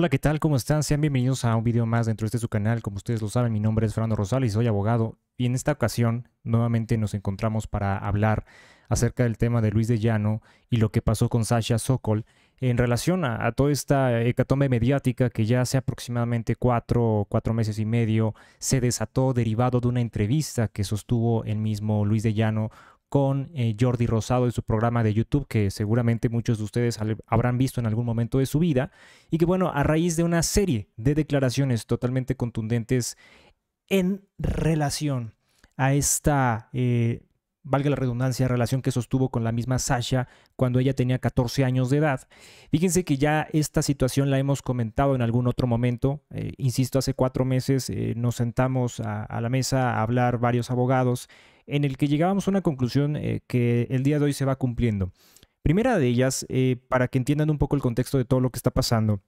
Hola, ¿qué tal? ¿Cómo están? Sean bienvenidos a un video más dentro de este su canal. Como ustedes lo saben, mi nombre es Fernando Rosales, soy abogado y en esta ocasión nuevamente nos encontramos para hablar acerca del tema de Luis de Llano y lo que pasó con Sasha Sokol en relación a, toda esta hecatombe mediática que ya hace aproximadamente cuatro, cuatro meses y medio se desató derivado de una entrevista que sostuvo el mismo Luis de Llano con eh, Jordi Rosado en su programa de YouTube, que seguramente muchos de ustedes habrán visto en algún momento de su vida, y que bueno, a raíz de una serie de declaraciones totalmente contundentes en relación a esta, eh, valga la redundancia, relación que sostuvo con la misma Sasha cuando ella tenía 14 años de edad. Fíjense que ya esta situación la hemos comentado en algún otro momento. Eh, insisto, hace cuatro meses nos sentamos a la mesa a hablar varios abogados en el que llegábamos a una conclusión eh, que el día de hoy se va cumpliendo. Primera de ellas, eh, para que entiendan un poco el contexto de todo lo que está pasando,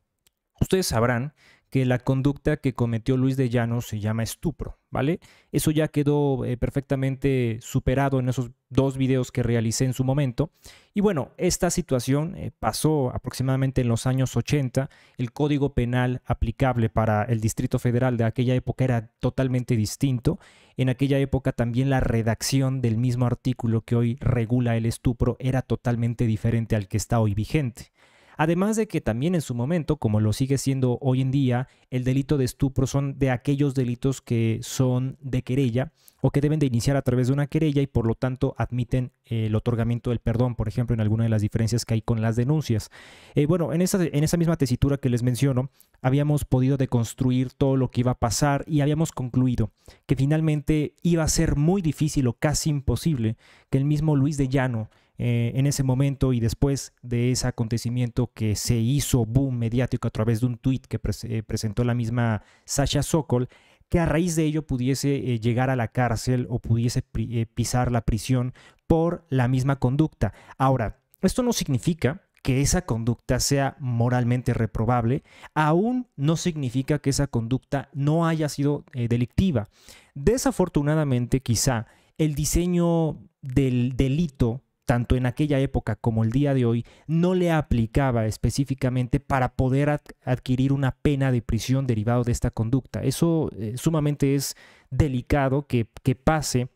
ustedes sabrán que la conducta que cometió Luis de Llano se llama estupro, ¿vale? Eso ya quedó eh, perfectamente superado en esos dos videos que realicé en su momento. Y bueno, esta situación eh, pasó aproximadamente en los años 80. El código penal aplicable para el Distrito Federal de aquella época era totalmente distinto. En aquella época también la redacción del mismo artículo que hoy regula el estupro era totalmente diferente al que está hoy vigente. Además de que también en su momento, como lo sigue siendo hoy en día, el delito de estupro son de aquellos delitos que son de querella o que deben de iniciar a través de una querella y por lo tanto admiten el otorgamiento del perdón, por ejemplo, en alguna de las diferencias que hay con las denuncias. Eh, bueno, en esa, en esa misma tesitura que les menciono, habíamos podido deconstruir todo lo que iba a pasar y habíamos concluido que finalmente iba a ser muy difícil o casi imposible que el mismo Luis de Llano eh, en ese momento y después de ese acontecimiento que se hizo boom mediático a través de un tuit que eh, presentó la misma Sasha Sokol, que a raíz de ello pudiese eh, llegar a la cárcel o pudiese pisar la prisión por la misma conducta. Ahora, esto no significa que esa conducta sea moralmente reprobable, aún no significa que esa conducta no haya sido delictiva. Desafortunadamente, quizá el diseño del delito tanto en aquella época como el día de hoy, no le aplicaba específicamente para poder adquirir una pena de prisión derivado de esta conducta. Eso eh, sumamente es delicado que, que pase,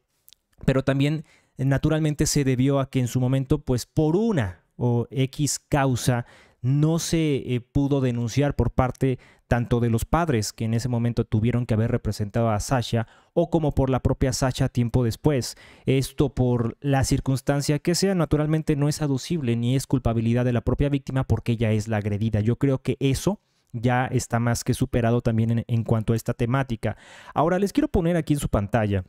pero también eh, naturalmente se debió a que en su momento, pues por una o X causa, no se eh, pudo denunciar por parte tanto de los padres que en ese momento tuvieron que haber representado a Sasha o como por la propia Sasha tiempo después. Esto por la circunstancia que sea, naturalmente no es aducible ni es culpabilidad de la propia víctima porque ella es la agredida. Yo creo que eso ya está más que superado también en, en cuanto a esta temática. Ahora les quiero poner aquí en su pantalla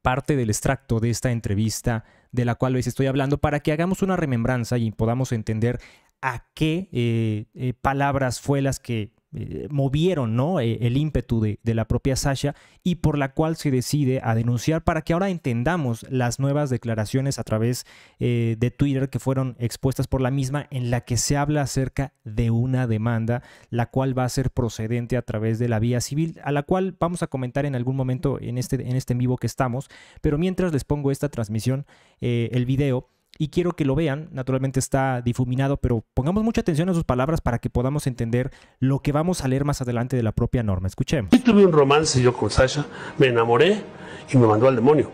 parte del extracto de esta entrevista de la cual les estoy hablando para que hagamos una remembranza y podamos entender a qué eh, eh, palabras fue las que eh, movieron ¿no? el ímpetu de, la propia Sasha y por la cual se decide a denunciar para que ahora entendamos las nuevas declaraciones a través de Twitter que fueron expuestas por la misma en la que se habla acerca de una demanda la cual va a ser procedente a través de la vía civil a la cual vamos a comentar en algún momento en este en este en vivo que estamos pero mientras les pongo esta transmisión el video y quiero que lo vean. Naturalmente está difuminado, pero pongamos mucha atención a sus palabras para que podamos entender lo que vamos a leer más adelante de la propia norma. Escuchemos. Yo tuve un romance yo con Sasha, me enamoré y me mandó al demonio.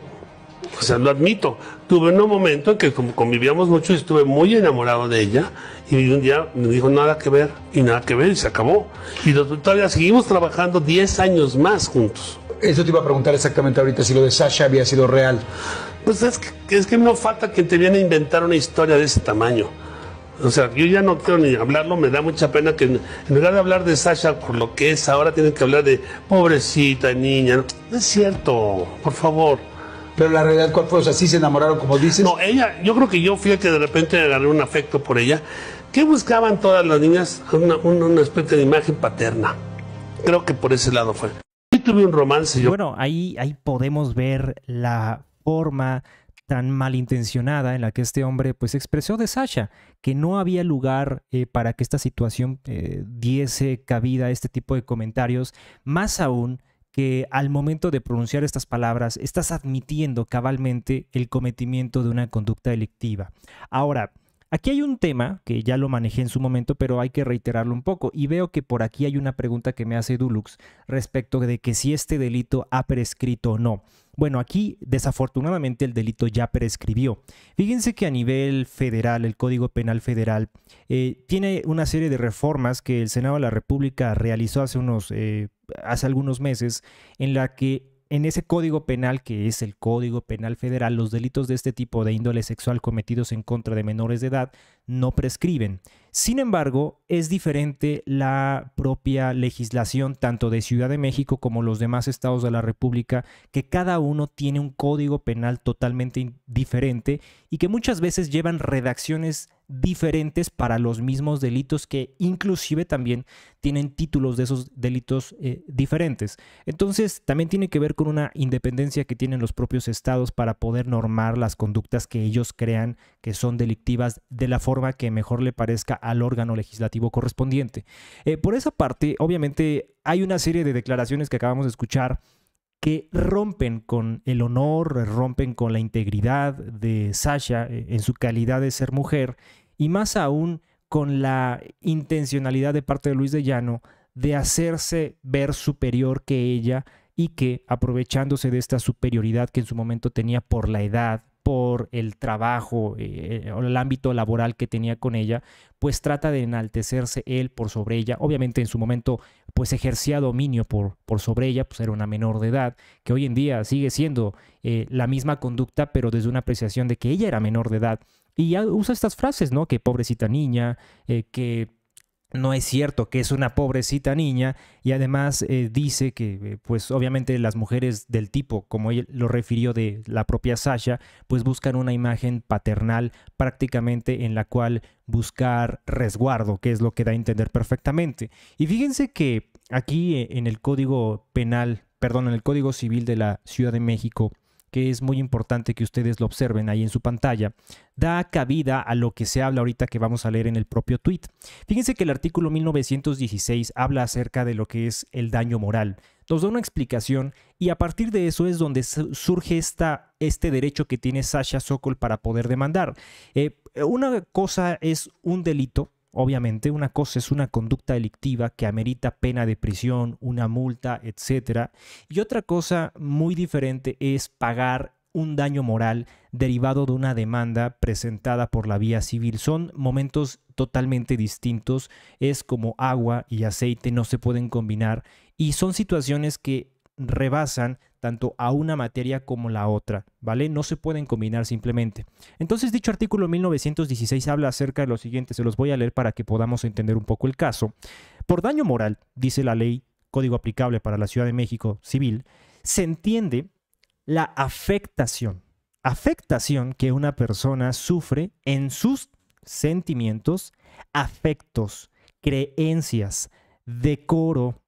O sea, lo admito. Tuve un momento en que convivíamos mucho y estuve muy enamorado de ella. Y un día me dijo nada que ver y nada que ver y se acabó. Y todavía seguimos trabajando 10 años más juntos. Eso te iba a preguntar exactamente ahorita si lo de Sasha había sido real. Pues es que, es que no falta que te viene a inventar una historia de ese tamaño. O sea, yo ya no quiero ni hablarlo, me da mucha pena que en lugar de hablar de Sasha por lo que es, ahora tienen que hablar de pobrecita niña. No es cierto, por favor. Pero la realidad, ¿cuál fue? O sea, sí se enamoraron, como dices. No, ella, yo creo que yo fui el que de repente agarré un afecto por ella. ¿Qué buscaban todas las niñas? Una, especie de imagen paterna. Creo que por ese lado fue. Y tuve un romance yo. Bueno, ahí, ahí podemos ver la forma tan malintencionada en la que este hombre pues expresó de Sasha que no había lugar eh, para que esta situación eh, diese cabida a este tipo de comentarios, más aún que al momento de pronunciar estas palabras estás admitiendo cabalmente el cometimiento de una conducta delictiva. Ahora, Aquí hay un tema que ya lo manejé en su momento, pero hay que reiterarlo un poco. Y veo que por aquí hay una pregunta que me hace Dulux respecto de que si este delito ha prescrito o no. Bueno, aquí desafortunadamente el delito ya prescribió. Fíjense que a nivel federal, el Código Penal Federal eh, tiene una serie de reformas que el Senado de la República realizó hace unos... Eh, hace algunos meses en la que en ese código penal, que es el Código Penal Federal, los delitos de este tipo de índole sexual cometidos en contra de menores de edad no prescriben. Sin embargo, es diferente la propia legislación tanto de Ciudad de México como los demás estados de la República, que cada uno tiene un código penal totalmente diferente y que muchas veces llevan redacciones diferentes para los mismos delitos que inclusive también tienen títulos de esos delitos eh, diferentes. Entonces, también tiene que ver con una independencia que tienen los propios estados para poder normar las conductas que ellos crean que son delictivas de la forma que mejor le parezca al órgano legislativo correspondiente. Eh, por esa parte, obviamente, hay una serie de declaraciones que acabamos de escuchar que rompen con el honor, rompen con la integridad de Sasha eh, en su calidad de ser mujer y más aún con la intencionalidad de parte de Luis de Llano de hacerse ver superior que ella y que aprovechándose de esta superioridad que en su momento tenía por la edad, por el trabajo eh, el ámbito laboral que tenía con ella, pues trata de enaltecerse él por sobre ella. Obviamente en su momento pues ejercía dominio por, por sobre ella, pues era una menor de edad, que hoy en día sigue siendo eh, la misma conducta, pero desde una apreciación de que ella era menor de edad. Y ya usa estas frases, ¿no? Que pobrecita niña, eh, que no es cierto que es una pobrecita niña y además eh, dice que eh, pues obviamente las mujeres del tipo como él lo refirió de la propia Sasha pues buscan una imagen paternal prácticamente en la cual buscar resguardo que es lo que da a entender perfectamente y fíjense que aquí eh, en el código penal perdón en el código civil de la Ciudad de México que es muy importante que ustedes lo observen ahí en su pantalla, da cabida a lo que se habla ahorita que vamos a leer en el propio tweet. Fíjense que el artículo 1916 habla acerca de lo que es el daño moral, nos da una explicación y a partir de eso es donde surge este derecho que tiene Sasha Sokol para poder demandar. Eh, una cosa es un delito Obviamente, una cosa es una conducta delictiva que amerita pena de prisión, una multa, etc. Y otra cosa muy diferente es pagar un daño moral derivado de una demanda presentada por la vía civil. Son momentos totalmente distintos. Es como agua y aceite, no se pueden combinar. Y son situaciones que rebasan tanto a una materia como la otra, ¿vale? No se pueden combinar simplemente. Entonces, dicho artículo 1916 habla acerca de lo siguiente, se los voy a leer para que podamos entender un poco el caso. Por daño moral, dice la ley, código aplicable para la Ciudad de México civil, se entiende la afectación, afectación que una persona sufre en sus sentimientos, afectos, creencias, decoro,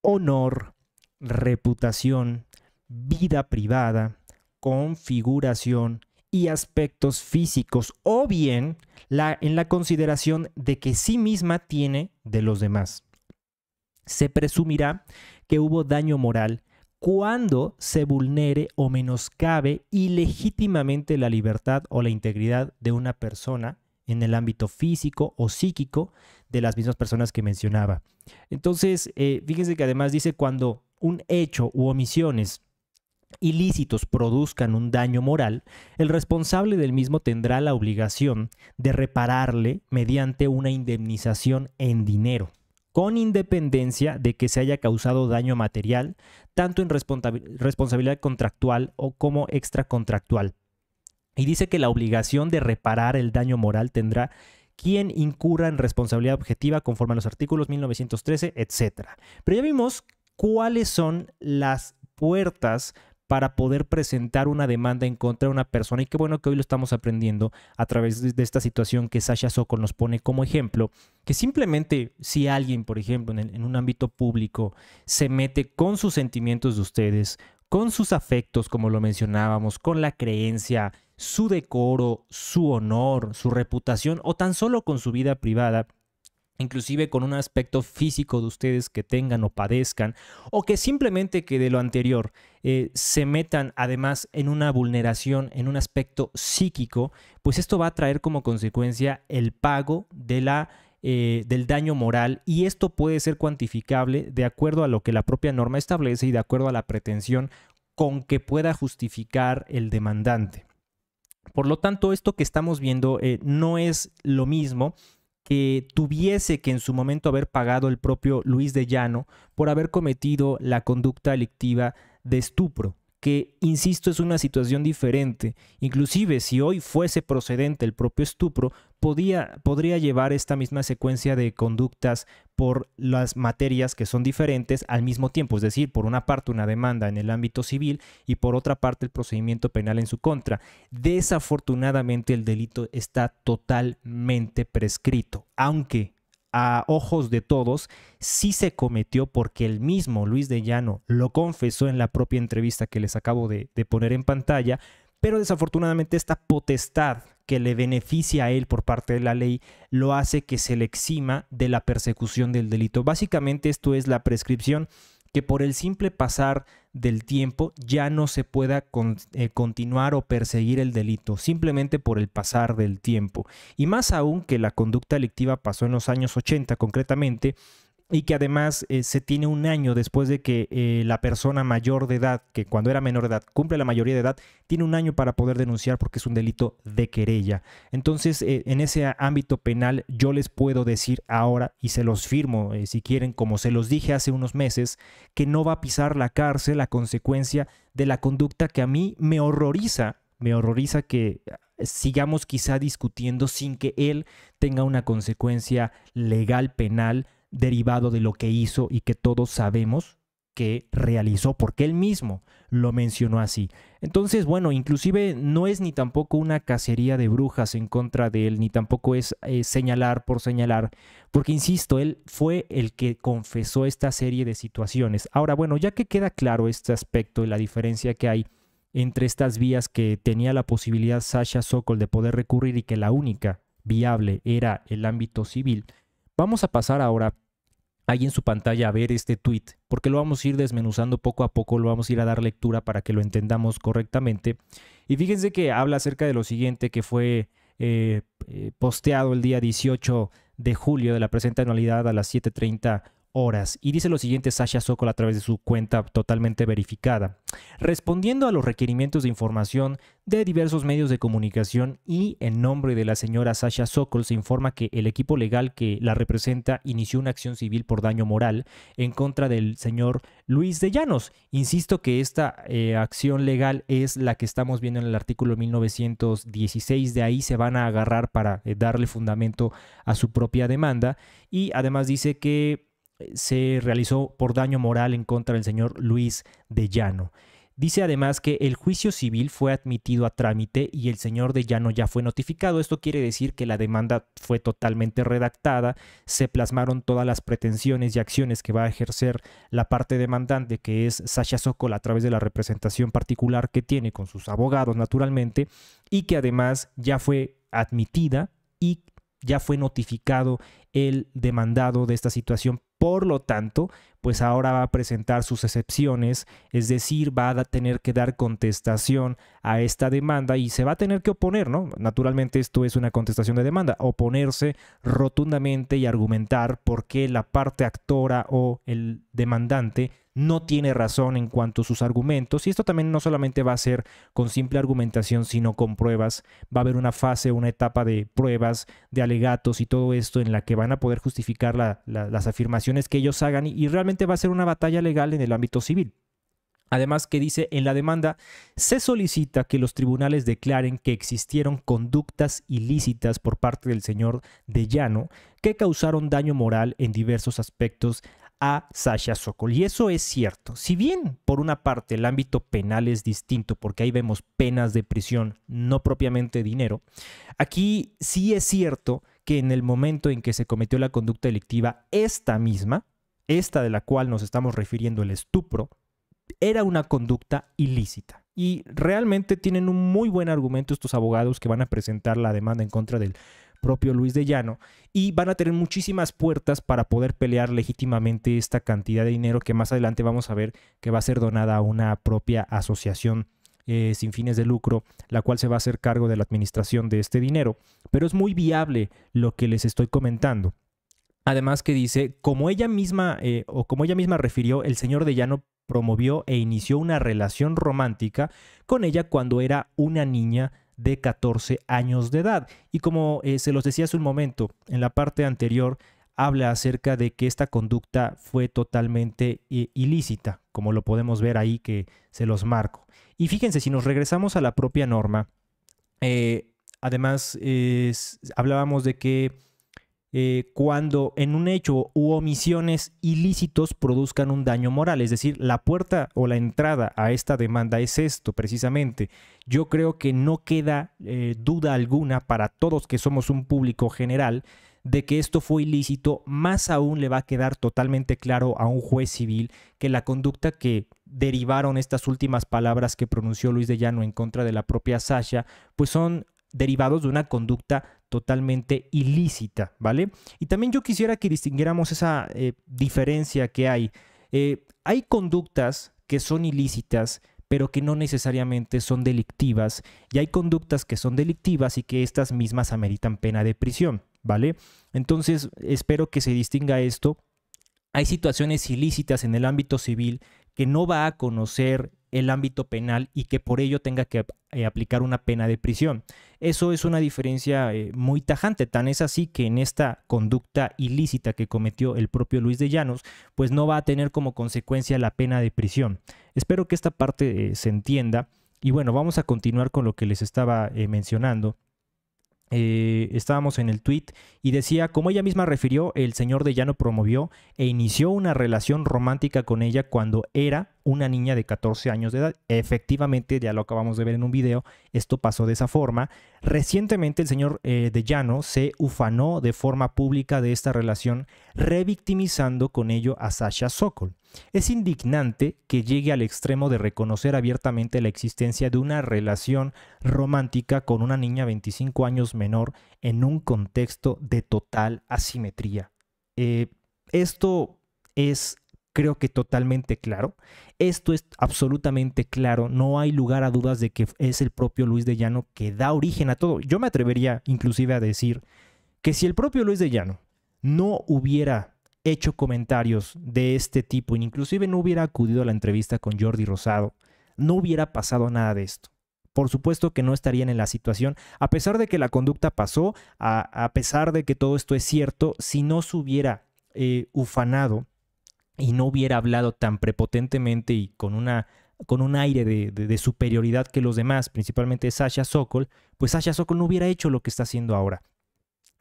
honor, reputación, vida privada, configuración y aspectos físicos, o bien en la consideración de que sí misma tiene de los demás. Se presumirá que hubo daño moral cuando se vulnere o menoscabe ilegítimamente la libertad o la integridad de una persona en el ámbito físico o psíquico de las mismas personas que mencionaba. Entonces, eh, fíjense que además dice cuando un hecho u omisiones ilícitos produzcan un daño moral, el responsable del mismo tendrá la obligación de repararle mediante una indemnización en dinero, con independencia de que se haya causado daño material, tanto en responsabilidad contractual o como extracontractual. Y dice que la obligación de reparar el daño moral tendrá quien incurra en responsabilidad objetiva conforme a los artículos 1913, etc. Pero ya vimos cuáles son las puertas para poder presentar una demanda en contra de una persona. Y qué bueno que hoy lo estamos aprendiendo a través de esta situación que Sasha Sokol nos pone como ejemplo, que simplemente si alguien, por ejemplo, en, un ámbito público, se mete con sus sentimientos de ustedes, con sus afectos, como lo mencionábamos, con la creencia, su decoro, su honor, su reputación o tan solo con su vida privada, inclusive con un aspecto físico de ustedes que tengan o padezcan, o que simplemente que de lo anterior eh, se metan además en una vulneración, en un aspecto psíquico, pues esto va a traer como consecuencia el pago eh, del daño moral y esto puede ser cuantificable de acuerdo a lo que la propia norma establece y de acuerdo a la pretensión con que pueda justificar el demandante. Por lo tanto, esto que estamos viendo eh, no es lo mismo que tuviese que en su momento haber pagado el propio Luis de Llano por haber cometido la conducta delictiva de estupro que, insisto, es una situación diferente. Inclusive si hoy fuese procedente el propio estupro, podría llevar esta misma secuencia de conductas por las materias que son diferentes al mismo tiempo, es decir, por una parte una demanda en el ámbito civil y por otra parte el procedimiento penal en su contra. Desafortunadamente el delito está totalmente prescrito, aunque a ojos de todos, sí se cometió porque el mismo Luis de Llano lo confesó en la propia entrevista que les acabo de, de poner en pantalla, pero desafortunadamente esta potestad que le beneficia a él por parte de la ley lo hace que se le exima de la persecución del delito. Básicamente esto es la prescripción que por el simple pasar del tiempo ya no se pueda eh, continuar o perseguir el delito, simplemente por el pasar del tiempo. Y más aún que la conducta delictiva pasó en los años 80 concretamente, y que además eh, se tiene un año después de que eh, la persona mayor de edad, que cuando era menor de edad cumple la mayoría de edad, tiene un año para poder denunciar porque es un delito de querella. Entonces, eh, en ese ámbito penal yo les puedo decir ahora, y se los firmo si quieren, como se los dije hace unos meses, que no va a pisar la cárcel la consecuencia de la conducta que a mí me horroriza, me horroriza que sigamos quizá discutiendo sin que él tenga una consecuencia legal penal derivado de lo que hizo y que todos sabemos que realizó, porque él mismo lo mencionó así. Entonces, bueno, inclusive no es ni tampoco una cacería de brujas en contra de él, ni tampoco es eh, señalar por señalar, porque, insisto, él fue el que confesó esta serie de situaciones. Ahora, bueno, ya que queda claro este aspecto y la diferencia que hay entre estas vías que tenía la posibilidad Sasha Sokol de poder recurrir y que la única viable era el ámbito civil, vamos a pasar ahora ahí en su pantalla a ver este tweet, porque lo vamos a ir desmenuzando poco a poco, lo vamos a ir a dar lectura para que lo entendamos correctamente. Y fíjense que habla acerca de lo siguiente que fue eh, eh, posteado el día 18 de julio de la presente anualidad a las 7.30 horas. Y dice lo siguiente Sasha Sokol a través de su cuenta totalmente verificada. Respondiendo a los requerimientos de información de diversos medios de comunicación y en nombre de la señora Sasha Sokol se informa que el equipo legal que la representa inició una acción civil por daño moral en contra del señor Luis de Llanos. Insisto que esta eh, acción legal es la que estamos viendo en el artículo 1916, de ahí se van a agarrar para eh, darle fundamento a su propia demanda y además dice que se realizó por daño moral en contra del señor Luis de Llano. Dice además que el juicio civil fue admitido a trámite y el señor de Llano ya fue notificado. Esto quiere decir que la demanda fue totalmente redactada, se plasmaron todas las pretensiones y acciones que va a ejercer la parte demandante, que es Sasha Sokol, a través de la representación particular que tiene con sus abogados, naturalmente, y que además ya fue admitida y ya fue notificado el demandado de esta situación por lo tanto, pues ahora va a presentar sus excepciones, es decir, va a tener que dar contestación a esta demanda y se va a tener que oponer, ¿no? Naturalmente esto es una contestación de demanda, oponerse rotundamente y argumentar por qué la parte actora o el demandante no tiene razón en cuanto a sus argumentos. Y esto también no solamente va a ser con simple argumentación, sino con pruebas. Va a haber una fase, una etapa de pruebas, de alegatos y todo esto en la que van a poder justificar las afirmaciones que ellos hagan y, y realmente va a ser una batalla legal en el ámbito civil. Además que dice en la demanda, se solicita que los tribunales declaren que existieron conductas ilícitas por parte del señor De Llano que causaron daño moral en diversos aspectos a Sasha Sokol. Y eso es cierto. Si bien, por una parte, el ámbito penal es distinto, porque ahí vemos penas de prisión, no propiamente dinero, aquí sí es cierto que en el momento en que se cometió la conducta delictiva, esta misma, esta de la cual nos estamos refiriendo, el estupro, era una conducta ilícita. Y realmente tienen un muy buen argumento estos abogados que van a presentar la demanda en contra del propio Luis de Llano, y van a tener muchísimas puertas para poder pelear legítimamente esta cantidad de dinero que más adelante vamos a ver que va a ser donada a una propia asociación eh, sin fines de lucro, la cual se va a hacer cargo de la administración de este dinero. Pero es muy viable lo que les estoy comentando. Además que dice, como ella misma eh, o como ella misma refirió, el señor de Llano promovió e inició una relación romántica con ella cuando era una niña de 14 años de edad. Y como eh, se los decía hace un momento, en la parte anterior habla acerca de que esta conducta fue totalmente eh, ilícita, como lo podemos ver ahí que se los marco. Y fíjense, si nos regresamos a la propia norma, eh, además hablábamos de que eh, cuando en un hecho u omisiones ilícitos produzcan un daño moral. Es decir, la puerta o la entrada a esta demanda es esto precisamente. Yo creo que no queda eh, duda alguna para todos que somos un público general de que esto fue ilícito, más aún le va a quedar totalmente claro a un juez civil que la conducta que derivaron estas últimas palabras que pronunció Luis de Llano en contra de la propia Sasha, pues son derivados de una conducta totalmente ilícita, ¿vale? Y también yo quisiera que distinguiéramos esa eh, diferencia que hay. Eh, hay conductas que son ilícitas, pero que no necesariamente son delictivas, y hay conductas que son delictivas y que estas mismas ameritan pena de prisión, ¿vale? Entonces, espero que se distinga esto. Hay situaciones ilícitas en el ámbito civil que no va a conocer el ámbito penal y que por ello tenga que eh, aplicar una pena de prisión. Eso es una diferencia eh, muy tajante, tan es así que en esta conducta ilícita que cometió el propio Luis de Llanos, pues no va a tener como consecuencia la pena de prisión. Espero que esta parte eh, se entienda y bueno, vamos a continuar con lo que les estaba mencionando. estábamos en el tweet y decía, como ella misma refirió, el señor de Llano promovió e inició una relación romántica con ella cuando era una niña de 14 años de edad. Efectivamente, ya lo acabamos de ver en un video, esto pasó de esa forma. Recientemente el señor eh, De Llano se ufanó de forma pública de esta relación, revictimizando con ello a Sasha Sokol. Es indignante que llegue al extremo de reconocer abiertamente la existencia de una relación romántica con una niña 25 años menor en un contexto de total asimetría. Eh, esto es creo que totalmente claro. Esto es absolutamente claro, no hay lugar a dudas de que es el propio Luis de Llano que da origen a todo. Yo me atrevería inclusive a decir que si el propio Luis de Llano no hubiera hecho comentarios de este tipo, inclusive no hubiera acudido a la entrevista con Jordi Rosado, no hubiera pasado nada de esto. Por supuesto que no estarían en la situación, a pesar de que la conducta pasó, a, pesar de que todo esto es cierto, si no se hubiera eh, ufanado y no hubiera hablado tan prepotentemente y con una con un aire de, superioridad que los demás, principalmente Sasha Sokol, pues Sasha Sokol no hubiera hecho lo que está haciendo ahora.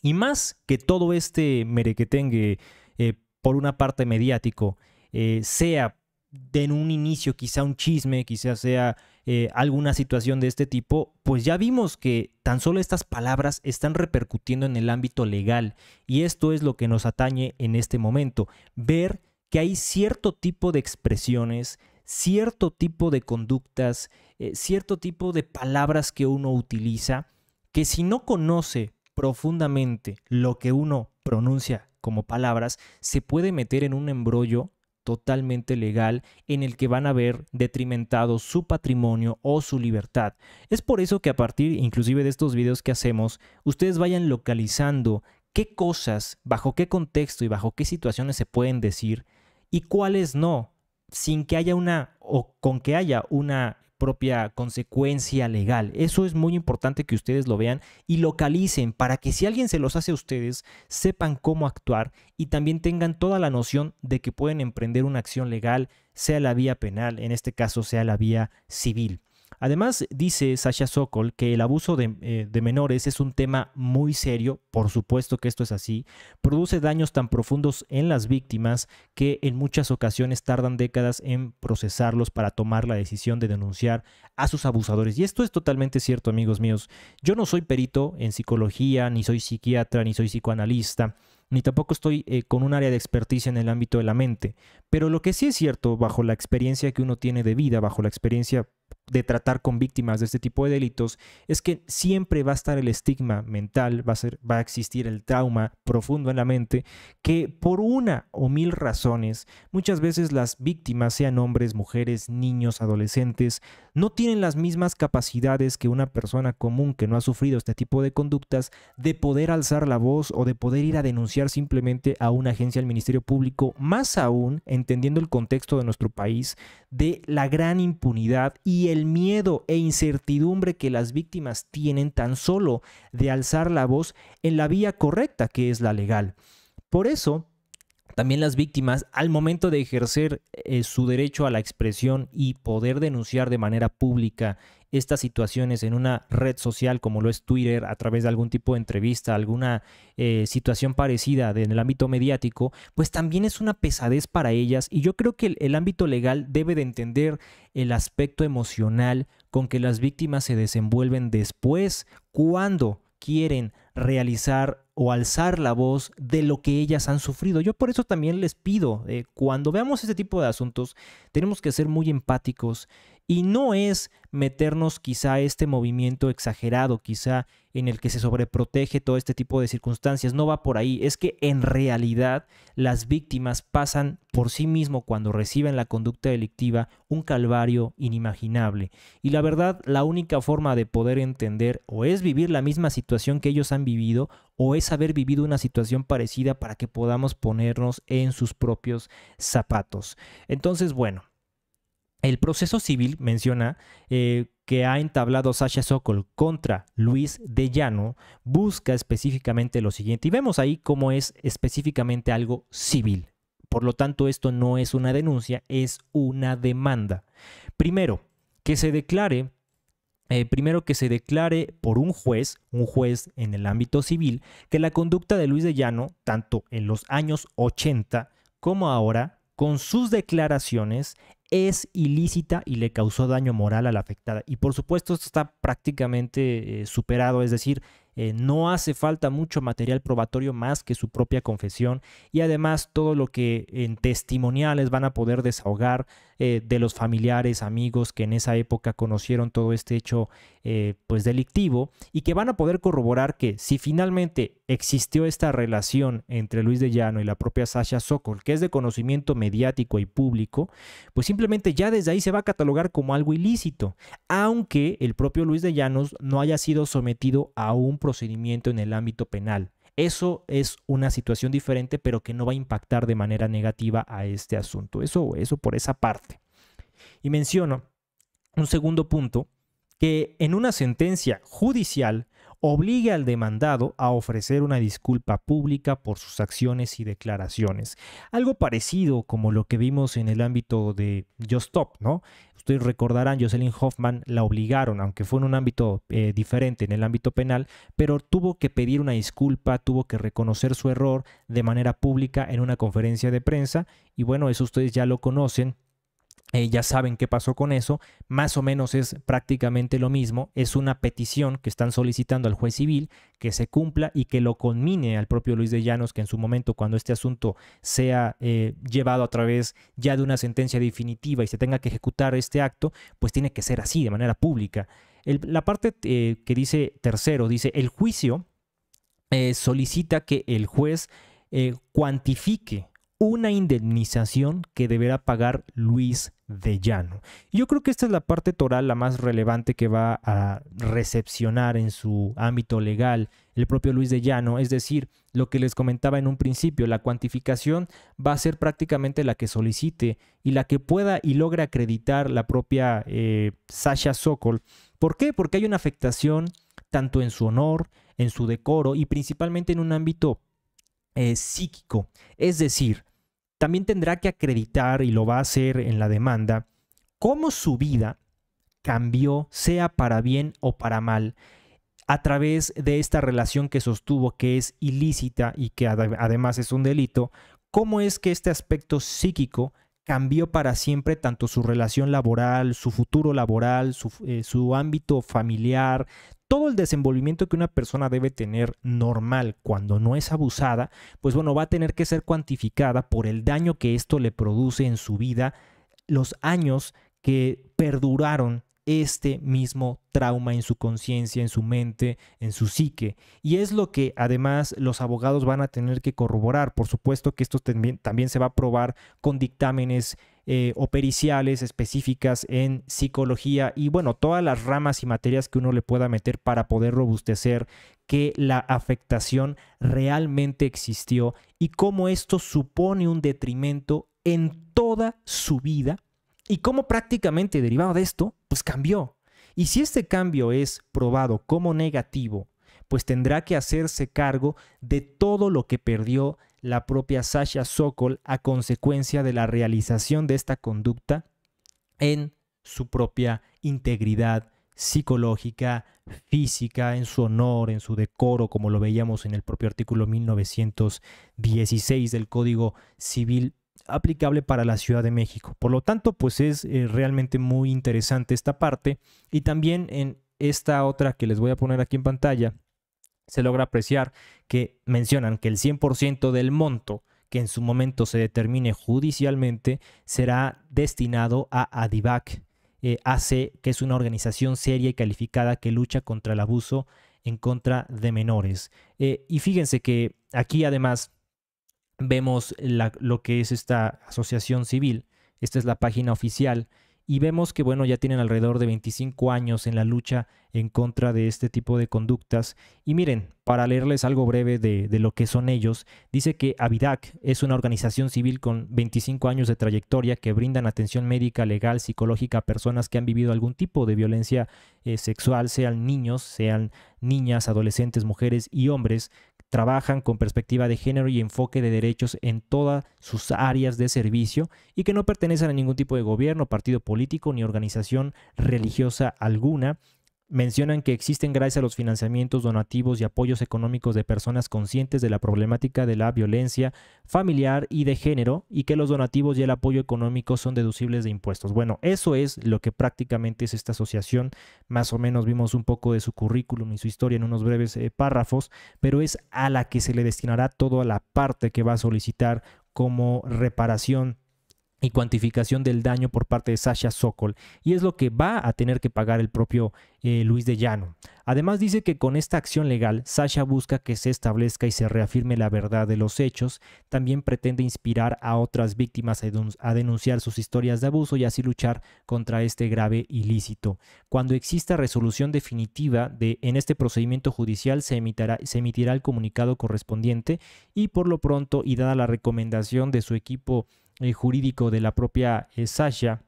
Y más que todo este merequetengue, eh, por una parte mediático, eh, sea de en un inicio quizá un chisme, quizá sea eh, alguna situación de este tipo, pues ya vimos que tan solo estas palabras están repercutiendo en el ámbito legal. Y esto es lo que nos atañe en este momento, ver que hay cierto tipo de expresiones, cierto tipo de conductas, eh, cierto tipo de palabras que uno utiliza, que si no conoce profundamente lo que uno pronuncia como palabras, se puede meter en un embrollo totalmente legal en el que van a ver detrimentado su patrimonio o su libertad. Es por eso que a partir inclusive de estos videos que hacemos, ustedes vayan localizando qué cosas, bajo qué contexto y bajo qué situaciones se pueden decir, y cuáles no, sin que haya una o con que haya una propia consecuencia legal. Eso es muy importante que ustedes lo vean y localicen para que si alguien se los hace a ustedes, sepan cómo actuar y también tengan toda la noción de que pueden emprender una acción legal, sea la vía penal, en este caso sea la vía civil. Además, dice Sasha Sokol que el abuso eh, de, menores es un tema muy serio, por supuesto que esto es así, produce daños tan profundos en las víctimas que en muchas ocasiones tardan décadas en procesarlos para tomar la decisión de denunciar a sus abusadores. Y esto es totalmente cierto, amigos míos. Yo no soy perito en psicología, ni soy psiquiatra, ni soy psicoanalista ni tampoco estoy eh, con un área de experticia en el ámbito de la mente. Pero lo que sí es cierto, bajo la experiencia que uno tiene de vida, bajo la experiencia de tratar con víctimas de este tipo de delitos es que siempre va a estar el estigma mental, va a, ser, va a existir el trauma profundo en la mente, que por una o mil razones, muchas veces las víctimas, sean hombres, mujeres, niños, adolescentes, no tienen las mismas capacidades que una persona común que no ha sufrido este tipo de conductas de poder alzar la voz o de poder ir a denunciar simplemente a una agencia del Ministerio Público, más aún entendiendo el contexto de nuestro país, de la gran impunidad y y el miedo e incertidumbre que las víctimas tienen tan solo de alzar la voz en la vía correcta que es la legal. Por eso, también las víctimas, al momento de ejercer eh, su derecho a la expresión y poder denunciar de manera pública estas situaciones en una red social como lo es Twitter, a través de algún tipo de entrevista, alguna eh, situación parecida en el ámbito mediático, pues también es una pesadez para ellas. Y yo creo que el, ámbito legal debe de entender el aspecto emocional con que las víctimas se desenvuelven después, cuando quieren realizar o alzar la voz de lo que ellas han sufrido. Yo por eso también les pido, eh, cuando veamos este tipo de asuntos, tenemos que ser muy empáticos y no es meternos quizá este movimiento exagerado, quizá en el que se sobreprotege todo este tipo de circunstancias, no va por ahí, es que en realidad las víctimas pasan por sí mismo cuando reciben la conducta delictiva un calvario inimaginable. Y la verdad, la única forma de poder entender o es vivir la misma situación que ellos han vivido o es haber vivido una situación parecida para que podamos ponernos en sus propios zapatos. Entonces, bueno, el proceso civil menciona eh, que ha entablado Sasha Sokol contra Luis de Llano busca específicamente lo siguiente. Y vemos ahí cómo es específicamente algo civil. Por lo tanto, esto no es una denuncia, es una demanda. Primero, que se declare eh, primero que se declare por un juez, un juez en el ámbito civil, que la conducta de Luis de Llano, tanto en los años 80 como ahora, con sus declaraciones es ilícita y le causó daño moral a la afectada. Y por supuesto está prácticamente eh, superado, es decir, eh, no hace falta mucho material probatorio más que su propia confesión y además todo lo que en testimoniales van a poder desahogar eh, de los familiares, amigos que en esa época conocieron todo este hecho eh, pues delictivo y que van a poder corroborar que si finalmente existió esta relación entre Luis de Llano y la propia Sasha Sokol, que es de conocimiento mediático y público, pues simplemente ya desde ahí se va a catalogar como algo ilícito, aunque el propio Luis de Llanos no haya sido sometido a un procedimiento en el ámbito penal. Eso es una situación diferente, pero que no va a impactar de manera negativa a este asunto. Eso, eso por esa parte. Y menciono un segundo punto, que en una sentencia judicial obligue al demandado a ofrecer una disculpa pública por sus acciones y declaraciones. Algo parecido como lo que vimos en el ámbito de Just Stop, ¿no? Ustedes recordarán, Jocelyn Hoffman la obligaron, aunque fue en un ámbito eh, diferente, en el ámbito penal, pero tuvo que pedir una disculpa, tuvo que reconocer su error de manera pública en una conferencia de prensa. Y bueno, eso ustedes ya lo conocen, eh, ya saben qué pasó con eso, más o menos es prácticamente lo mismo, es una petición que están solicitando al juez civil que se cumpla y que lo conmine al propio Luis de Llanos que en su momento cuando este asunto sea eh, llevado a través ya de una sentencia definitiva y se tenga que ejecutar este acto, pues tiene que ser así, de manera pública. la parte eh, que dice tercero, dice, el juicio solicita que el juez cuantifique una indemnización que deberá pagar Luis de llano. Yo creo que esta es la parte toral la más relevante que va a recepcionar en su ámbito legal el propio Luis de Llano, es decir, lo que les comentaba en un principio, la cuantificación va a ser prácticamente la que solicite y la que pueda y logre acreditar la propia eh, Sasha Sokol. ¿Por qué? Porque hay una afectación tanto en su honor, en su decoro y principalmente en un ámbito eh, psíquico. Es decir, también tendrá que acreditar, y lo va a hacer en la demanda, cómo su vida cambió, sea para bien o para mal, a través de esta relación que sostuvo que es ilícita y que además es un delito, cómo es que este aspecto psíquico cambió para siempre tanto su relación laboral, su futuro laboral, su, eh, su, ámbito familiar, todo el desenvolvimiento que una persona debe tener normal cuando no es abusada, pues bueno, va a tener que ser cuantificada por el daño que esto le produce en su vida, los años que perduraron este mismo trauma en su conciencia, en su mente, en su psique. Y es lo que además los abogados van a tener que corroborar. Por supuesto que esto también, se va a probar con dictámenes eh, o periciales específicas en psicología y bueno, todas las ramas y materias que uno le pueda meter para poder robustecer que la afectación realmente existió y cómo esto supone un detrimento en toda su vida y cómo prácticamente derivado de esto, pues cambió. Y si este cambio es probado como negativo, pues tendrá que hacerse cargo de todo lo que perdió la propia Sasha Sokol a consecuencia de la realización de esta conducta en su propia integridad psicológica, física, en su honor, en su decoro, como lo veíamos en el propio artículo 1916 del Código Civil aplicable para la Ciudad de México. Por lo tanto, pues es eh, realmente muy interesante esta parte. Y también en esta otra que les voy a poner aquí en pantalla, se logra apreciar que mencionan que el 100% del monto que en su momento se determine judicialmente será destinado a Adivac eh, AC, que es una organización seria y calificada que lucha contra el abuso en contra de menores. Eh, y fíjense que aquí además vemos lo que es esta asociación civil, esta es la página oficial, y vemos que, bueno, ya tienen alrededor de 25 años en la lucha en contra de este tipo de conductas. Y miren, para leerles algo breve de, lo que son ellos, dice que Avidac es una organización civil con 25 años de trayectoria que brindan atención médica, legal, psicológica a personas que han vivido algún tipo de violencia eh, sexual, sean niños, sean niñas, adolescentes, mujeres y hombres trabajan con perspectiva de género y enfoque de derechos en todas sus áreas de servicio y que no pertenecen a ningún tipo de gobierno, partido político ni organización religiosa alguna, Mencionan que existen gracias a los financiamientos, donativos y apoyos económicos de personas conscientes de la problemática de la violencia familiar y de género y que los donativos y el apoyo económico son deducibles de impuestos. Bueno, eso es lo que prácticamente es esta asociación. Más o menos vimos un poco de su currículum y su historia en unos breves eh, párrafos, pero es a la que se le destinará toda la parte que va a solicitar como reparación y cuantificación del daño por parte de Sasha Sokol, y es lo que va a tener que pagar el propio eh, Luis de Llano. Además dice que con esta acción legal, Sasha busca que se establezca y se reafirme la verdad de los hechos, también pretende inspirar a otras víctimas a denunciar sus historias de abuso y así luchar contra este grave ilícito. Cuando exista resolución definitiva de, en este procedimiento judicial, se emitirá, se emitirá el comunicado correspondiente y por lo pronto, y dada la recomendación de su equipo, eh, jurídico de la propia eh, Sasha,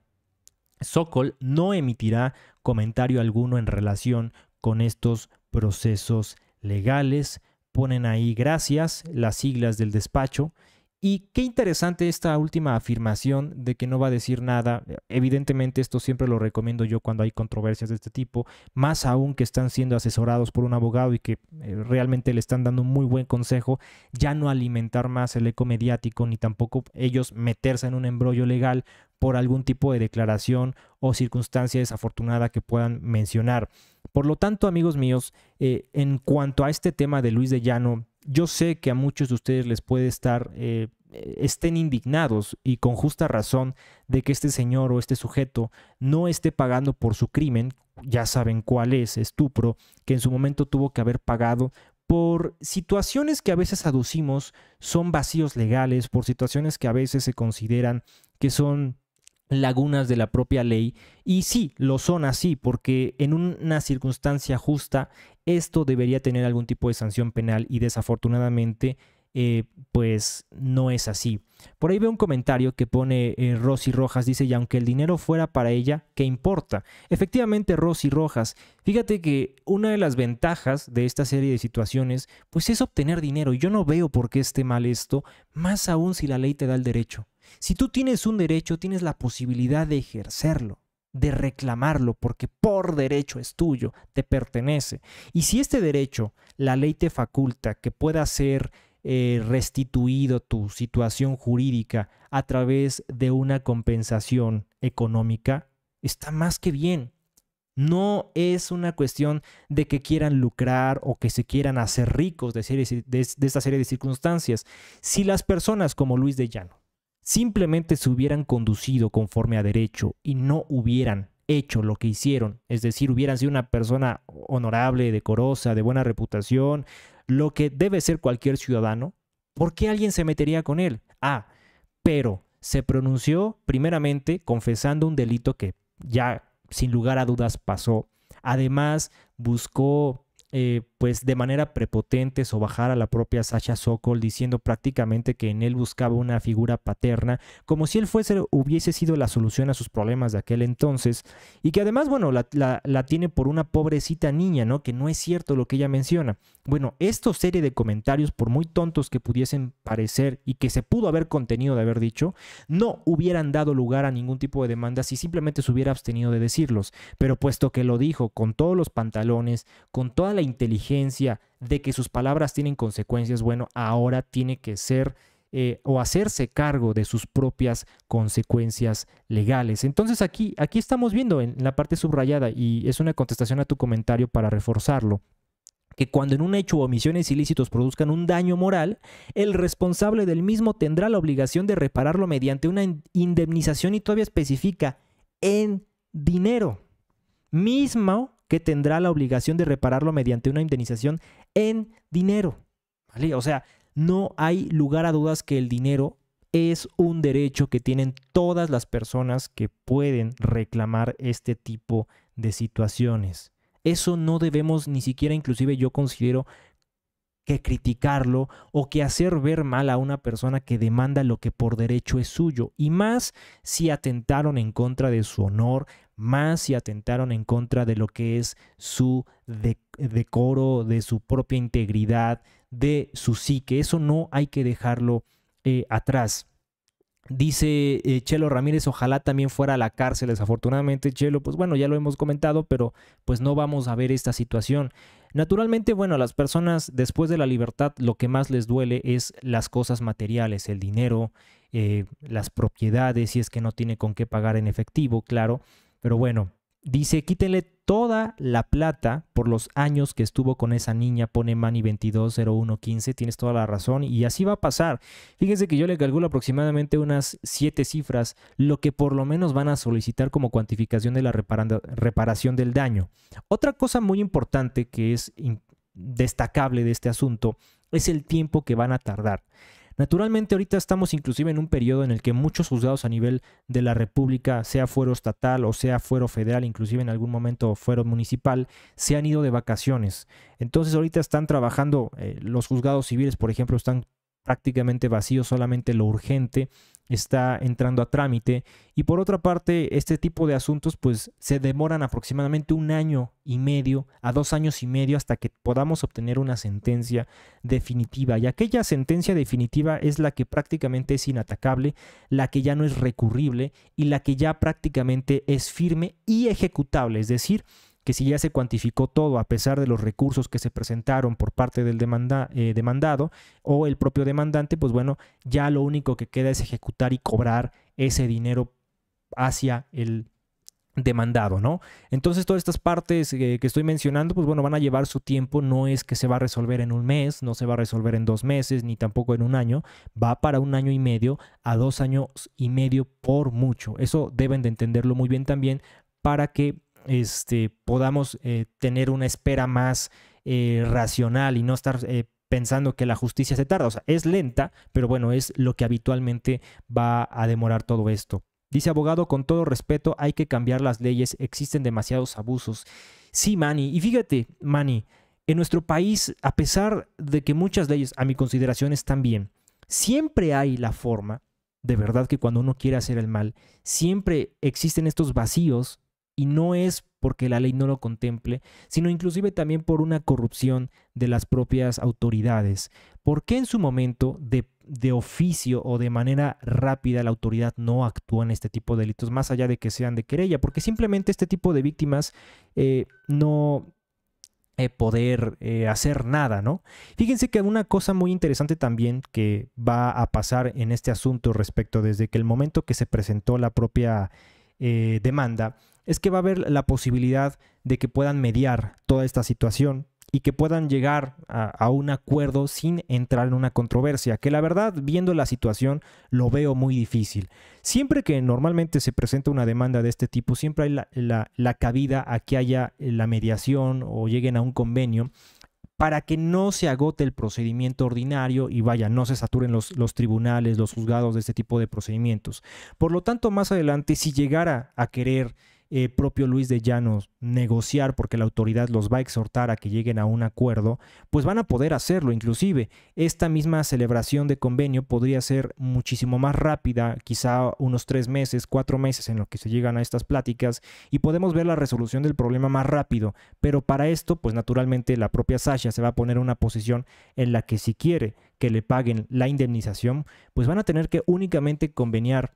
Sokol no emitirá comentario alguno en relación con estos procesos legales. Ponen ahí gracias las siglas del despacho y qué interesante esta última afirmación de que no va a decir nada. E, evidentemente esto siempre lo recomiendo yo cuando hay controversias de este tipo, más aún que están siendo asesorados por un abogado y que eh, realmente le están dando un muy buen consejo, ya no alimentar más el eco mediático ni tampoco ellos meterse en un embrollo legal por algún tipo de declaración o circunstancia desafortunada que puedan mencionar. Por lo tanto, amigos míos, eh, en cuanto a este tema de Luis de Llano, yo sé que a muchos de ustedes les puede estar eh, estén indignados y con justa razón de que este señor o este sujeto no esté pagando por su crimen, ya saben cuál es, estupro, que en su momento tuvo que haber pagado por situaciones que a veces aducimos son vacíos legales, por situaciones que a veces se consideran que son lagunas de la propia ley. Y sí, lo son así, porque en una circunstancia justa esto debería tener algún tipo de sanción penal y desafortunadamente eh, pues no es así. Por ahí veo un comentario que pone eh, Rosy Rojas, dice, y aunque el dinero fuera para ella, ¿qué importa? Efectivamente, Rosy Rojas, fíjate que una de las ventajas de esta serie de situaciones, pues es obtener dinero. Yo no veo por qué esté mal esto, más aún si la ley te da el derecho. Si tú tienes un derecho, tienes la posibilidad de ejercerlo de reclamarlo porque por derecho es tuyo, te pertenece. Y si este derecho la ley te faculta que pueda ser eh, restituido tu situación jurídica a través de una compensación económica, está más que bien. No es una cuestión de que quieran lucrar o que se quieran hacer ricos de esta serie de circunstancias. Si las personas como Luis de Llano simplemente se hubieran conducido conforme a derecho y no hubieran hecho lo que hicieron, es decir, hubieran sido una persona honorable, decorosa, de buena reputación, lo que debe ser cualquier ciudadano, ¿por qué alguien se metería con él? Ah, pero se pronunció primeramente confesando un delito que ya sin lugar a dudas pasó. Además, buscó eh, pues de manera prepotente bajar a la propia Sasha Sokol diciendo prácticamente que en él buscaba una figura paterna, como si él fuese, hubiese sido la solución a sus problemas de aquel entonces, y que además, bueno, la, la tiene por una pobrecita niña, ¿no? Que no es cierto lo que ella menciona. Bueno, esta serie de comentarios, por muy tontos que pudiesen parecer y que se pudo haber contenido de haber dicho, no hubieran dado lugar a ningún tipo de demanda si simplemente se hubiera abstenido de decirlos, pero puesto que lo dijo con todos los pantalones, con toda la inteligencia, de que sus palabras tienen consecuencias, bueno, ahora tiene que ser eh, o hacerse cargo de sus propias consecuencias legales. Entonces aquí, aquí estamos viendo en la parte subrayada, y es una contestación a tu comentario para reforzarlo, que cuando en un hecho o omisiones ilícitos produzcan un daño moral, el responsable del mismo tendrá la obligación de repararlo mediante una indemnización y todavía especifica en dinero, mismo que tendrá la obligación de repararlo mediante una indemnización en dinero. O sea, no hay lugar a dudas que el dinero es un derecho que tienen todas las personas que pueden reclamar este tipo de situaciones. Eso no debemos ni siquiera, inclusive yo considero que criticarlo o que hacer ver mal a una persona que demanda lo que por derecho es suyo, y más si atentaron en contra de su honor, más si atentaron en contra de lo que es su decoro, de su propia integridad, de su psique. Eso no hay que dejarlo eh, atrás. Dice eh, Chelo Ramírez, ojalá también fuera a la cárcel. Desafortunadamente, Chelo, pues bueno, ya lo hemos comentado, pero pues no vamos a ver esta situación. Naturalmente, bueno, a las personas después de la libertad lo que más les duele es las cosas materiales, el dinero, eh, las propiedades, si es que no tiene con qué pagar en efectivo, claro. Pero bueno, dice, quítenle toda la plata por los años que estuvo con esa niña, pone Manny 220115, tienes toda la razón y así va a pasar. Fíjense que yo le calculo aproximadamente unas 7 cifras, lo que por lo menos van a solicitar como cuantificación de la reparación del daño. Otra cosa muy importante que es destacable de este asunto es el tiempo que van a tardar. Naturalmente ahorita estamos inclusive en un periodo en el que muchos juzgados a nivel de la República, sea fuero estatal o sea fuero federal, inclusive en algún momento fuero municipal, se han ido de vacaciones. Entonces ahorita están trabajando, eh, los juzgados civiles por ejemplo están prácticamente vacíos, solamente lo urgente está entrando a trámite. Y por otra parte, este tipo de asuntos pues se demoran aproximadamente un año y medio a dos años y medio hasta que podamos obtener una sentencia definitiva. Y aquella sentencia definitiva es la que prácticamente es inatacable, la que ya no es recurrible y la que ya prácticamente es firme y ejecutable. Es decir, que si ya se cuantificó todo a pesar de los recursos que se presentaron por parte del eh, demandado o el propio demandante, pues bueno, ya lo único que queda es ejecutar y cobrar ese dinero hacia el demandado, ¿no? Entonces todas estas partes eh, que estoy mencionando, pues bueno, van a llevar su tiempo, no es que se va a resolver en un mes, no se va a resolver en dos meses, ni tampoco en un año, va para un año y medio a dos años y medio por mucho. Eso deben de entenderlo muy bien también para que este, podamos eh, tener una espera más eh, racional y no estar eh, pensando que la justicia se tarda. O sea, es lenta, pero bueno, es lo que habitualmente va a demorar todo esto. Dice abogado, con todo respeto, hay que cambiar las leyes, existen demasiados abusos. Sí, Manny, y fíjate, Mani, en nuestro país, a pesar de que muchas leyes, a mi consideración, están bien, siempre hay la forma, de verdad que cuando uno quiere hacer el mal, siempre existen estos vacíos y no es porque la ley no lo contemple, sino inclusive también por una corrupción de las propias autoridades. ¿Por qué en su momento de, oficio o de manera rápida la autoridad no actúa en este tipo de delitos, más allá de que sean de querella? Porque simplemente este tipo de víctimas eh, no, eh, poder eh, hacer nada, ¿no? Fíjense que una cosa muy interesante también que va a pasar en este asunto respecto desde que el momento que se presentó la propia demanda es que va a haber la posibilidad de que puedan mediar toda esta situación y que puedan llegar a, un acuerdo sin entrar en una controversia, que la verdad, viendo la situación, lo veo muy difícil. Siempre que normalmente se presenta una demanda de este tipo, siempre hay la, cabida a que haya eh, la mediación o lleguen a un convenio para que no se agote el procedimiento ordinario y vaya, no se saturen los, tribunales, los juzgados de este tipo de procedimientos. Por lo tanto, más adelante, si llegara a querer eh, propio Luis de Llanos negociar porque la autoridad los va a exhortar a que lleguen a un acuerdo, pues van a poder hacerlo. Inclusive, esta misma celebración de convenio podría ser muchísimo más rápida, quizá unos tres meses, cuatro meses en lo que se llegan a estas pláticas y podemos ver la resolución del problema más rápido. Pero para esto, pues naturalmente la propia Sasha se va a poner en una posición en la que si quiere que le paguen la indemnización, pues van a tener que únicamente conveniar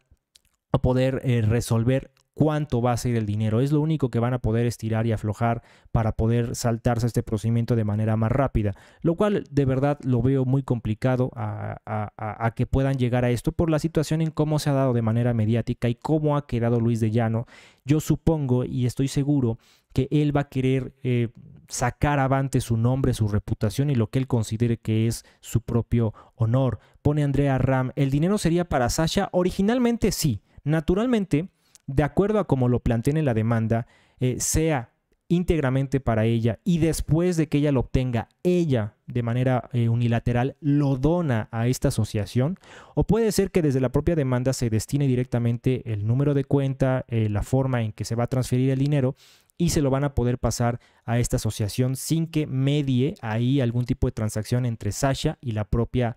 a poder eh, resolver cuánto va a ser el dinero. Es lo único que van a poder estirar y aflojar para poder saltarse este procedimiento de manera más rápida, lo cual de verdad lo veo muy complicado a, que puedan llegar a esto por la situación en cómo se ha dado de manera mediática y cómo ha quedado Luis de Llano. Yo supongo y estoy seguro que él va a querer eh, sacar avante su nombre, su reputación y lo que él considere que es su propio honor. Pone Andrea Ram, ¿el dinero sería para Sasha? Originalmente sí. Naturalmente, de acuerdo a cómo lo planteen en la demanda, eh, sea íntegramente para ella y después de que ella lo obtenga, ella de manera eh, unilateral lo dona a esta asociación o puede ser que desde la propia demanda se destine directamente el número de cuenta, eh, la forma en que se va a transferir el dinero y se lo van a poder pasar a esta asociación sin que medie ahí algún tipo de transacción entre Sasha y la propia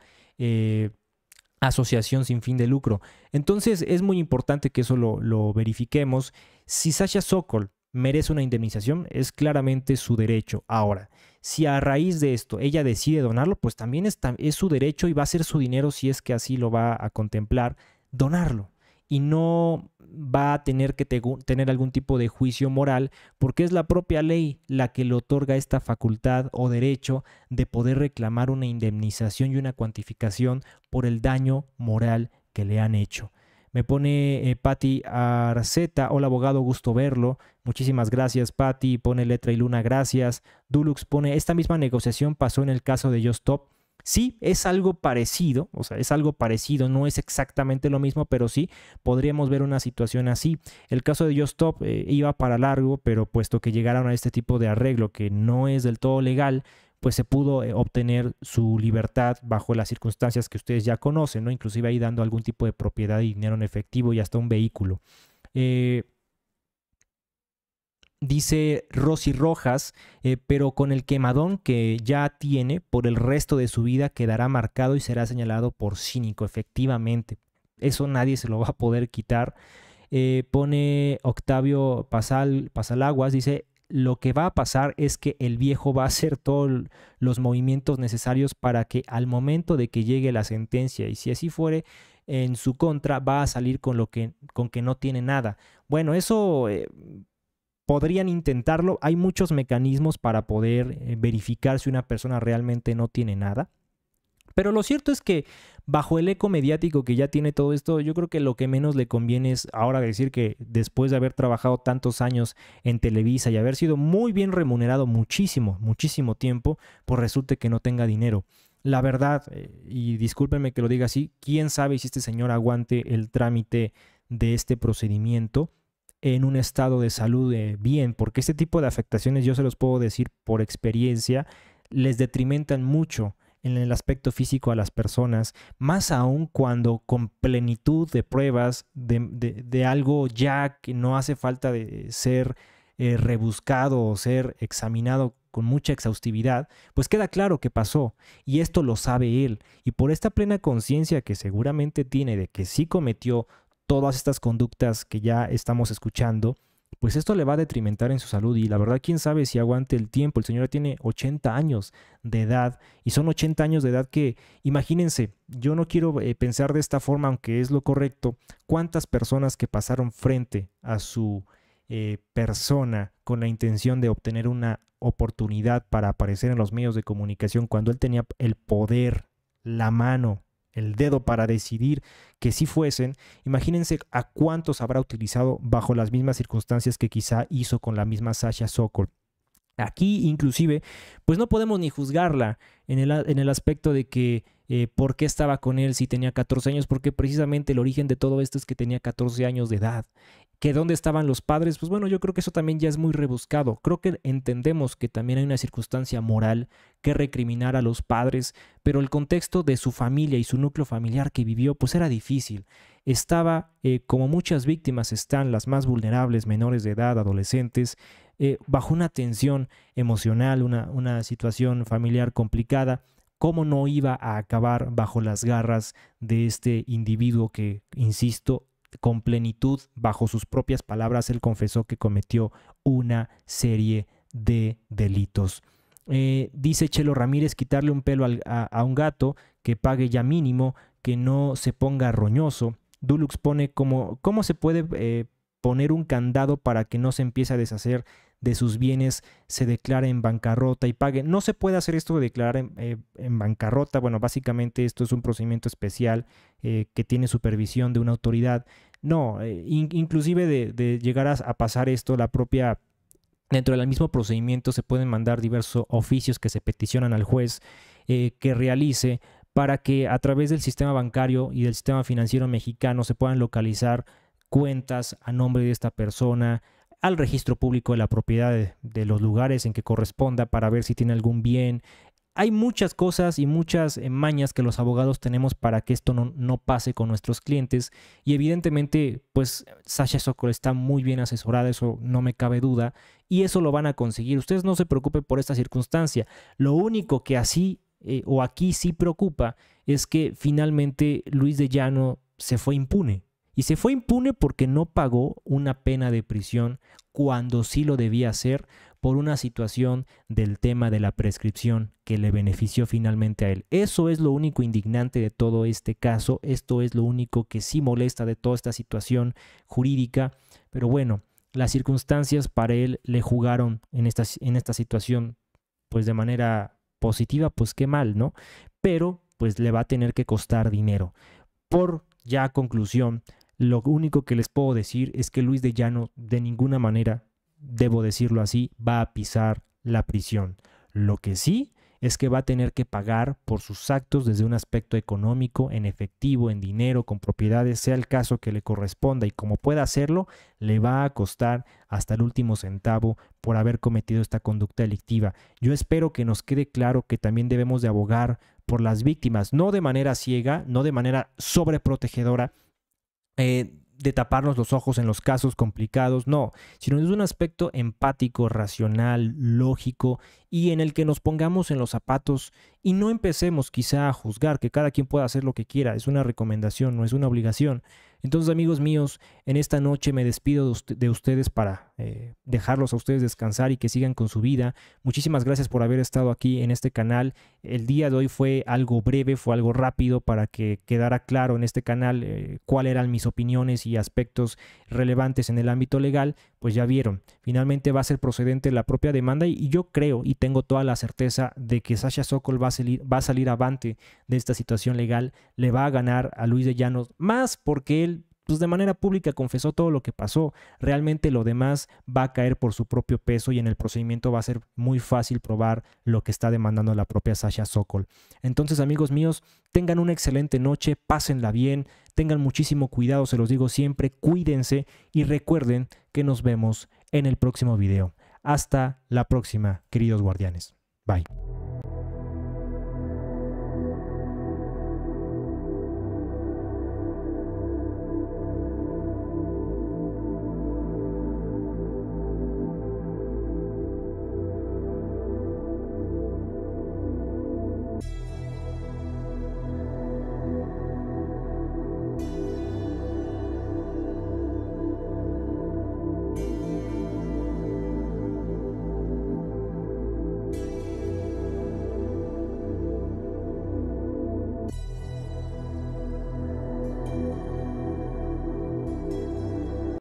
asociación sin fin de lucro. Entonces es muy importante que eso lo, verifiquemos. Si Sasha Sokol merece una indemnización, es claramente su derecho. Ahora, si a raíz de esto ella decide donarlo, pues también es su derecho y va a ser su dinero si es que así lo va a contemplar, donarlo y no va a tener que tener algún tipo de juicio moral porque es la propia ley la que le otorga esta facultad o derecho de poder reclamar una indemnización y una cuantificación por el daño moral que le han hecho. Me pone eh, Patti Arceta, hola abogado, gusto verlo. Muchísimas gracias, Patti. Pone Letra y Luna, gracias. Dulux pone, esta misma negociación pasó en el caso de Just Top Sí, es algo parecido, o sea, es algo parecido, no es exactamente lo mismo, pero sí podríamos ver una situación así. El caso de Just Stop eh, iba para largo, pero puesto que llegaron a este tipo de arreglo que no es del todo legal, pues se pudo eh, obtener su libertad bajo las circunstancias que ustedes ya conocen, ¿no? Inclusive ahí dando algún tipo de propiedad y dinero en efectivo y hasta un vehículo. Eh, dice Rosy Rojas, eh, pero con el quemadón que ya tiene por el resto de su vida quedará marcado y será señalado por cínico, efectivamente. Eso nadie se lo va a poder quitar. Eh, pone Octavio Pasal, Pasalaguas, dice, lo que va a pasar es que el viejo va a hacer todos los movimientos necesarios para que al momento de que llegue la sentencia, y si así fuere, en su contra va a salir con lo que con que no tiene nada. Bueno, eso eh, podrían intentarlo. Hay muchos mecanismos para poder eh, verificar si una persona realmente no tiene nada. Pero lo cierto es que bajo el eco mediático que ya tiene todo esto, yo creo que lo que menos le conviene es ahora decir que después de haber trabajado tantos años en Televisa y haber sido muy bien remunerado muchísimo, muchísimo tiempo, pues resulte que no tenga dinero. La verdad, eh, y discúlpenme que lo diga así, quién sabe si este señor aguante el trámite de este procedimiento en un estado de salud eh, bien, porque este tipo de afectaciones, yo se los puedo decir por experiencia, les detrimentan mucho en el aspecto físico a las personas, más aún cuando con plenitud de pruebas de, algo ya que no hace falta de ser eh, rebuscado o ser examinado con mucha exhaustividad, pues queda claro que pasó, y esto lo sabe él, y por esta plena conciencia que seguramente tiene de que sí cometió todas estas conductas que ya estamos escuchando, pues esto le va a detrimentar en su salud y la verdad quién sabe si aguante el tiempo. El señor tiene 80 años de edad y son 80 años de edad que, imagínense, yo no quiero eh, pensar de esta forma, aunque es lo correcto, cuántas personas que pasaron frente a su eh, persona con la intención de obtener una oportunidad para aparecer en los medios de comunicación cuando él tenía el poder, la mano, el dedo para decidir que sí fuesen, imagínense a cuántos habrá utilizado bajo las mismas circunstancias que quizá hizo con la misma Sasha Sokol. Aquí inclusive, pues no podemos ni juzgarla en el, aspecto de que eh, por qué estaba con él si tenía 14 años, porque precisamente el origen de todo esto es que tenía 14 años de edad. ¿Que dónde estaban los padres? Pues bueno, yo creo que eso también ya es muy rebuscado. Creo que entendemos que también hay una circunstancia moral que recriminar a los padres, pero el contexto de su familia y su núcleo familiar que vivió, pues era difícil. Estaba, eh, como muchas víctimas están, las más vulnerables, menores de edad, adolescentes, eh, bajo una tensión emocional, una, situación familiar complicada, cómo no iba a acabar bajo las garras de este individuo que, insisto, con plenitud, bajo sus propias palabras, él confesó que cometió una serie de delitos. Eh, dice Chelo Ramírez, quitarle un pelo a, un gato, que pague ya mínimo, que no se ponga roñoso. Dulux pone como, ¿cómo se puede eh, poner un candado para que no se empiece a deshacer de sus bienes, se declare en bancarrota y pague. No se puede hacer esto de declarar en, eh, bancarrota. Bueno, básicamente esto es un procedimiento especial eh, que tiene supervisión de una autoridad. No, eh, inclusive de, llegar a, pasar esto, la propia Dentro del mismo procedimiento se pueden mandar diversos oficios que se peticionan al juez que realice para que a través del sistema bancario y del sistema financiero mexicano se puedan localizar cuentas a nombre de esta persona, al registro público de la propiedad de, los lugares en que corresponda para ver si tiene algún bien. Hay muchas cosas y muchas eh, mañas que los abogados tenemos para que esto no, no pase con nuestros clientes. Y evidentemente, pues Sasha Sokol está muy bien asesorada, eso no me cabe duda. Y eso lo van a conseguir. Ustedes no se preocupen por esta circunstancia. Lo único que así eh, o aquí sí preocupa es que finalmente Luis de Llano se fue impune y se fue impune porque no pagó una pena de prisión cuando sí lo debía hacer por una situación del tema de la prescripción que le benefició finalmente a él. Eso es lo único indignante de todo este caso, esto es lo único que sí molesta de toda esta situación jurídica, pero bueno, las circunstancias para él le jugaron en esta, en esta situación pues de manera positiva, pues qué mal, ¿no? Pero pues le va a tener que costar dinero. Por ya conclusión, lo único que les puedo decir es que Luis de Llano de ninguna manera, debo decirlo así, va a pisar la prisión. Lo que sí es que va a tener que pagar por sus actos desde un aspecto económico, en efectivo, en dinero, con propiedades, sea el caso que le corresponda y como pueda hacerlo, le va a costar hasta el último centavo por haber cometido esta conducta delictiva. Yo espero que nos quede claro que también debemos de abogar por las víctimas, no de manera ciega, no de manera sobreprotegedora, eh, de taparnos los ojos en los casos complicados, no, sino es un aspecto empático, racional, lógico y en el que nos pongamos en los zapatos y no empecemos quizá a juzgar que cada quien pueda hacer lo que quiera, es una recomendación, no es una obligación, entonces amigos míos, en esta noche me despido de, ustedes para eh, dejarlos a ustedes descansar y que sigan con su vida. Muchísimas gracias por haber estado aquí en este canal. El día de hoy fue algo breve, fue algo rápido para que quedara claro en este canal eh, cuáles eran mis opiniones y aspectos relevantes en el ámbito legal pues ya vieron. Finalmente va a ser procedente la propia demanda y yo creo y tengo toda la certeza de que Sasha Sokol va a salir, va a salir avante de esta situación legal, le va a ganar a Luis de Llanos, más porque él pues de manera pública confesó todo lo que pasó. Realmente lo demás va a caer por su propio peso y en el procedimiento va a ser muy fácil probar lo que está demandando la propia Sasha Sokol. Entonces, amigos míos, tengan una excelente noche, pásenla bien, tengan muchísimo cuidado, se los digo siempre, cuídense y recuerden que nos vemos en el próximo video. Hasta la próxima, queridos guardianes. Bye.